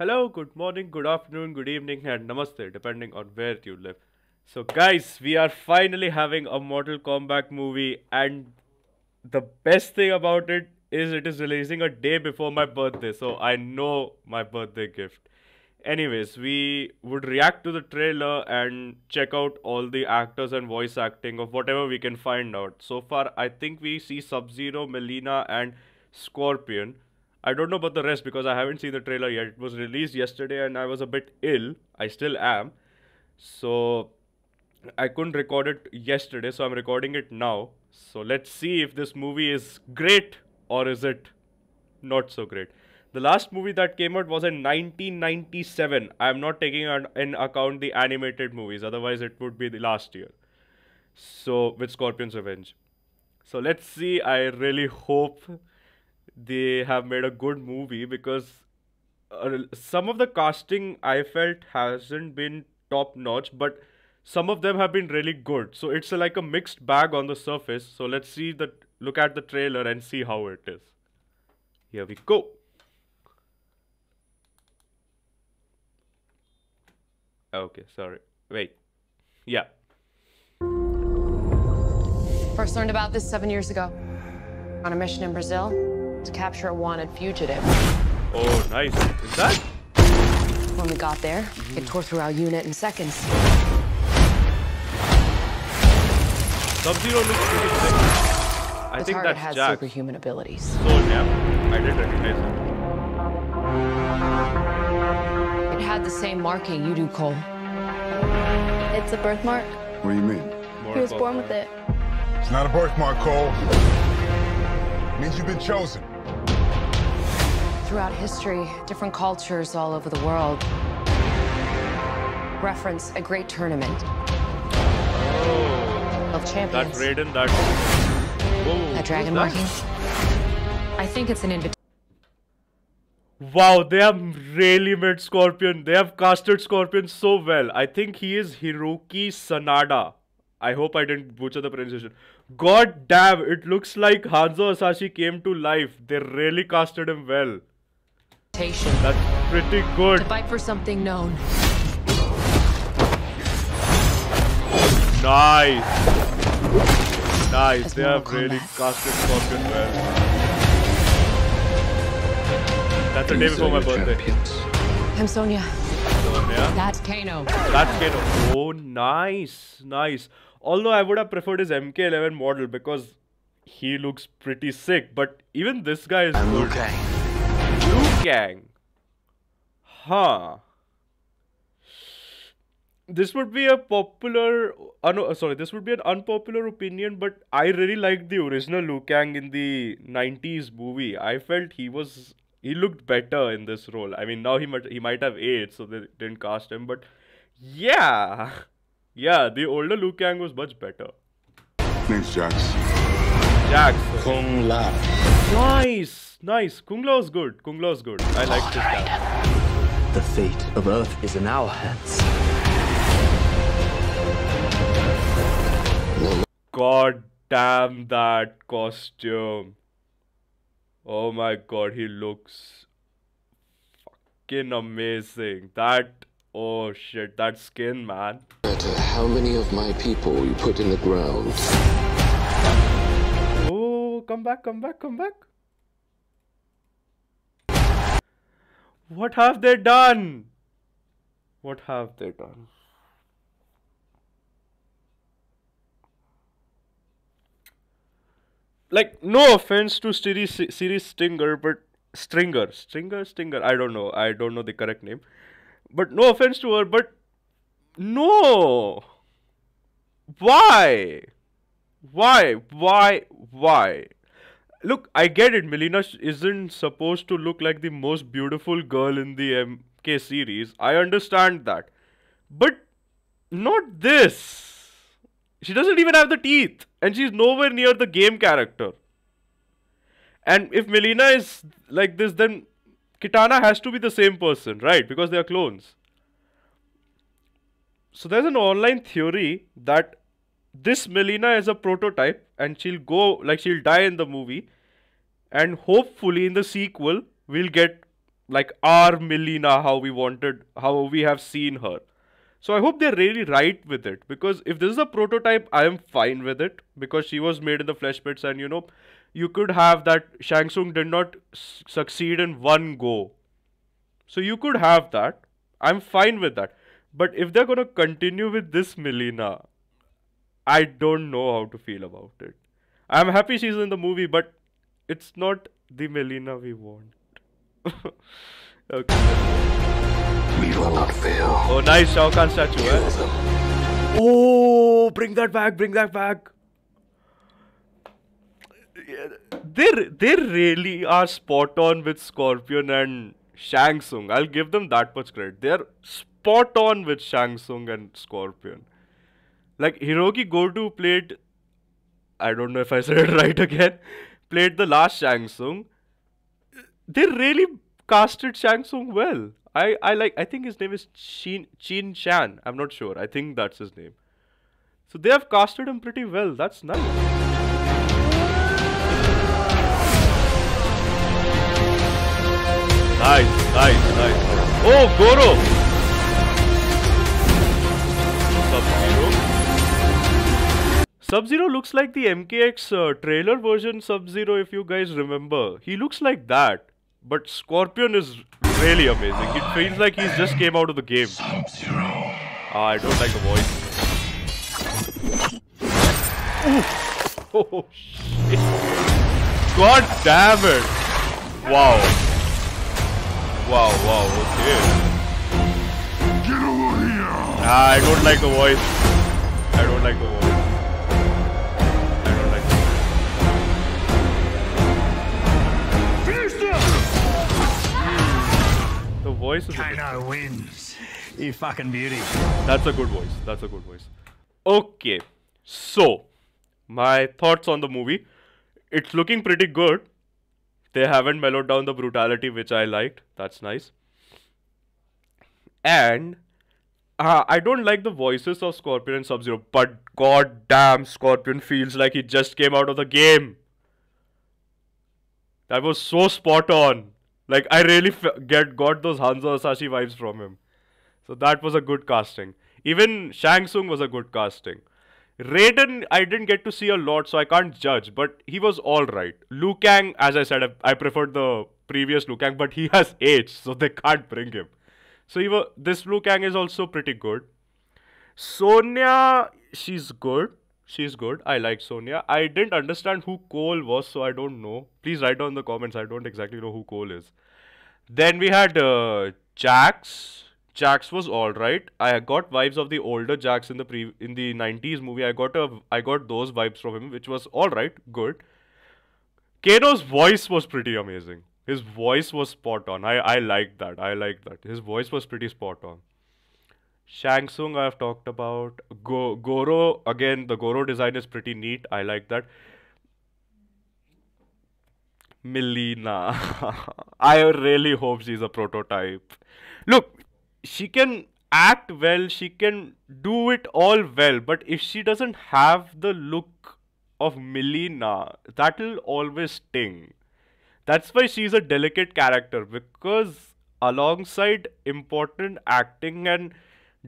hello, good morning, good afternoon, good evening, and namaste, depending on where you live. So, guys, we are finally having a Mortal Kombat movie, and the best thing about it is it is releasing a day before my birthday, so I know my birthday gift. Anyways, we would react to the trailer and check out all the actors and voice acting of whatever we can find out. So far, I think we see Sub Zero, Melina, and Scorpion. I don't know about the rest because I haven't seen the trailer yet. It was released yesterday and I was a bit ill. I still am. So I couldn't record it yesterday, so I'm recording it now. So let's see if this movie is great or is it not so great. The last movie that came out was in 1997. I'm not taking an, in account the animated movies, otherwise it would be the last year. So with Scorpion's Revenge. So let's see. I really hope they have made a good movie because uh, some of the casting I felt hasn't been top notch, but some of them have been really good. So it's a, like a mixed bag on the surface. So let's see the look at the trailer and see how it is. Here we go. Okay, sorry. Wait. Yeah. First learned about this seven years ago on a mission in Brazil to capture a wanted fugitive. Oh, nice. Is that? When we got there, mm -hmm. it tore through our unit in seconds. Sub-Zero looks pretty sick. I the think that's has Jack. superhuman abilities. So oh, yeah, I did recognize him. It had the same marking you do, Cole. It's a birthmark. What do you mean? More he was born with it. It's not a birthmark, Cole. It means you've been chosen. Throughout history, different cultures all over the world reference a great tournament oh. of champions. That Raiden, that... Oh, a dragon marking. I think it's an invitation. Wow, they have really made Scorpion. They have casted Scorpion so well. I think he is Hiroki Sanada. I hope I didn't butcher the pronunciation. God damn, it looks like Hanzo Asashi came to life. They really casted him well. That's pretty good. To fight for something known. Nice. Nice. As they have combat. really casted good well. That's the day before my birthday. Champions. I'm Sonia. That's Kano. That's Kano. Oh, nice. Nice. Although I would have preferred his MK11 model because he looks pretty sick. But even this guy is I'm good. okay gang. Huh. This would be a popular, uh, no, uh, sorry, this would be an unpopular opinion, but I really liked the original Liu Kang in the 90s movie. I felt he was, he looked better in this role. I mean, now he might, he might have aged, so they didn't cast him, but yeah. Yeah, the older Liu Kang was much better. Thanks, Jax. Jackson. Kung La. Nice, nice. Kung Lao is good. Kung Lao is good. I like this guy. The fate of Earth is in our hands. God damn that costume. Oh my god, he looks fucking amazing. That oh shit, that skin, man. No matter how many of my people you put in the ground come back, come back, come back. What have they done? What have they done? Like, no offense to series, series Stinger, but Stringer, Stringer, Stinger, I don't know. I don't know the correct name. But no offense to her, but no! Why? Why? Why? Why? look, I get it. Melina isn't supposed to look like the most beautiful girl in the MK series. I understand that. But not this. She doesn't even have the teeth. And she's nowhere near the game character. And if Melina is like this, then Kitana has to be the same person, right? Because they are clones. So there's an online theory that this Melina is a prototype and she'll go like she'll die in the movie and hopefully in the sequel we'll get like our Melina how we wanted how we have seen her so I hope they're really right with it because if this is a prototype I am fine with it because she was made in the flesh pits and you know you could have that Shang Tsung did not succeed in one go so you could have that I'm fine with that but if they're going to continue with this Melina I don't know how to feel about it. I'm happy she's in the movie, but it's not the Melina we want. okay. We will not fail. Oh, nice Shao Kahn statue. Eh? Oh, bring that back, bring that back. They they really are spot on with Scorpion and Shang Tsung. I'll give them that much credit. They're spot on with Shang Tsung and Scorpion. Like Hiroki Goto played I don't know if I said it right again, played the last Shang Tsung. They really casted Shang Tsung well. I, I like I think his name is Chin Chin Chan. I'm not sure. I think that's his name. So they have casted him pretty well. That's nice. Nice, nice, nice. Oh, Goro! Sub-Zero looks like the MKX uh, trailer version Sub-Zero if you guys remember. He looks like that. But Scorpion is really amazing. It feels like he just came out of the game. Sub-Zero. Ah, I don't like the voice. Ooh. Oh, shit. God damn it. Wow. Wow, wow, okay. Get over here. I don't like the voice. I don't like the voice. voice is Kano wins. You fucking beauty. That's a good voice. That's a good voice. Okay. So, my thoughts on the movie. It's looking pretty good. They haven't mellowed down the brutality, which I liked. That's nice. And uh, I don't like the voices of Scorpion and Sub Zero, but god damn, Scorpion feels like he just came out of the game. That was so spot on. Like I really f- get got those Hanzo Asashi vibes from him. So that was a good casting. Even Shang Tsung was a good casting. Raiden, I didn't get to see a lot, so I can't judge, but he was alright. Liu Kang, as I said, I, I, preferred the previous Liu Kang, but he has aged, so they can't bring him. So even this Liu Kang is also pretty good. Sonia, she's good she's good. I like Sonia. I didn't understand who Cole was, so I don't know. Please write down in the comments. I don't exactly know who Cole is. Then we had uh, Jax. Jax was all right. I got vibes of the older Jax in the pre in the 90s movie. I got a I got those vibes from him, which was all right, good. Kano's voice was pretty amazing. His voice was spot on. I I liked that. I liked that. His voice was pretty spot on. Shang Tsung I've talked about. Go- Goro again, the Goro design is pretty neat. I like that. Melina. I really hope she's a prototype. Look, she can act well, she can do it all well, but if she doesn't have the look of Melina, that'll always sting. That's why she's a delicate character because alongside important acting and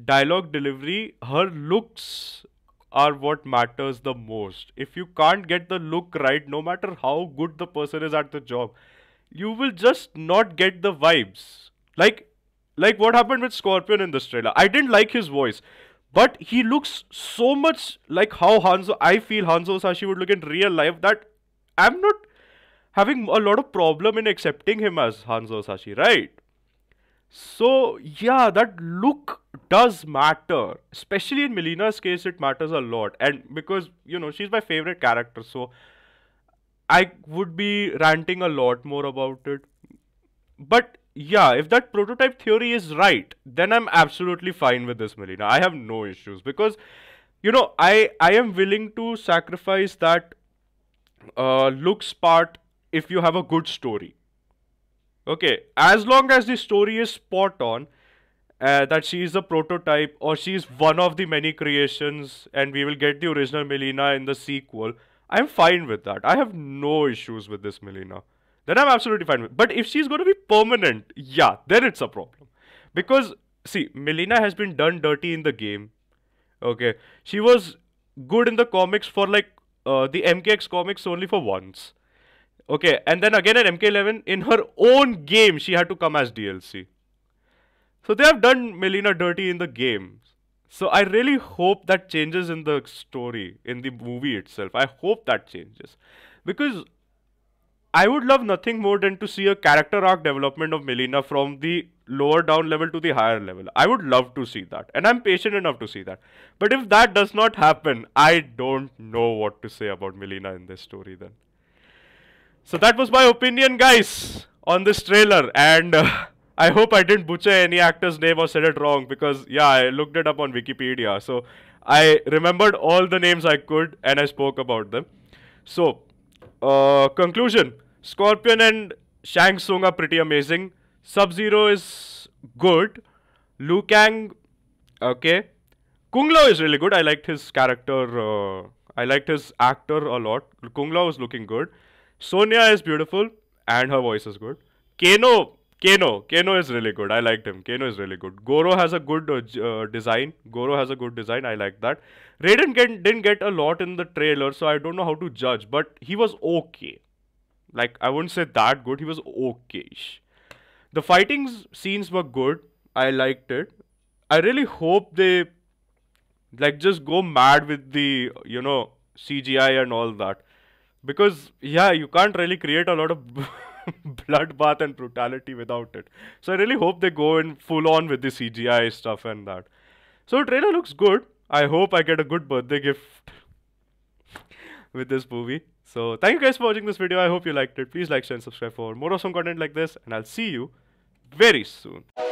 dialogue delivery, her looks are what matters the most. If you can't get the look right, no matter how good the person is at the job, you will just not get the vibes. Like, like what happened with Scorpion in this trailer. I didn't like his voice, but he looks so much like how Hanzo. I feel Hanzo Sashi would look in real life. That I'm not having a lot of problem in accepting him as Hanzo Sashi, right? So yeah, that look does matter, especially in Melina's case, it matters a lot. And because you know she's my favorite character, so I would be ranting a lot more about it. But yeah, if that prototype theory is right, then I'm absolutely fine with this Melina. I have no issues because you know I I am willing to sacrifice that uh, looks part if you have a good story okay as long as the story is spot on uh, that she is a prototype or she is one of the many creations and we will get the original Melina in the sequel I'm fine with that I have no issues with this Melina then I'm absolutely fine with but if she's going to be permanent yeah then it's a problem because see Melina has been done dirty in the game okay she was good in the comics for like uh, the MKX comics only for once Okay, and then again at MK11, in her own game, she had to come as DLC. So they have done Melina dirty in the game. So I really hope that changes in the story, in the movie itself. I hope that changes. Because I would love nothing more than to see a character arc development of Melina from the lower down level to the higher level. I would love to see that. And I'm patient enough to see that. But if that does not happen, I don't know what to say about Melina in this story then. So that was my opinion, guys, on this trailer. And uh, I hope I didn't butcher any actor's name or said it wrong because, yeah, I looked it up on Wikipedia. So I remembered all the names I could and I spoke about them. So, uh, conclusion Scorpion and Shang Tsung are pretty amazing. Sub Zero is good. Liu Kang, okay. Kung Lao is really good. I liked his character. Uh, I liked his actor a lot. Kung Lao is looking good. Sonia is beautiful and her voice is good. Kano, Keno, Keno is really good. I liked him. Kano is really good. Goro has a good uh, uh, design. Goro has a good design. I like that. Raiden get, didn't get a lot in the trailer, so I don't know how to judge, but he was okay. Like, I wouldn't say that good. He was okayish. The fighting scenes were good. I liked it. I really hope they, like, just go mad with the, you know, CGI and all that because yeah you can't really create a lot of bloodbath and brutality without it so i really hope they go in full on with the cgi stuff and that so trailer looks good i hope i get a good birthday gift with this movie so thank you guys for watching this video i hope you liked it please like share and subscribe for more awesome content like this and i'll see you very soon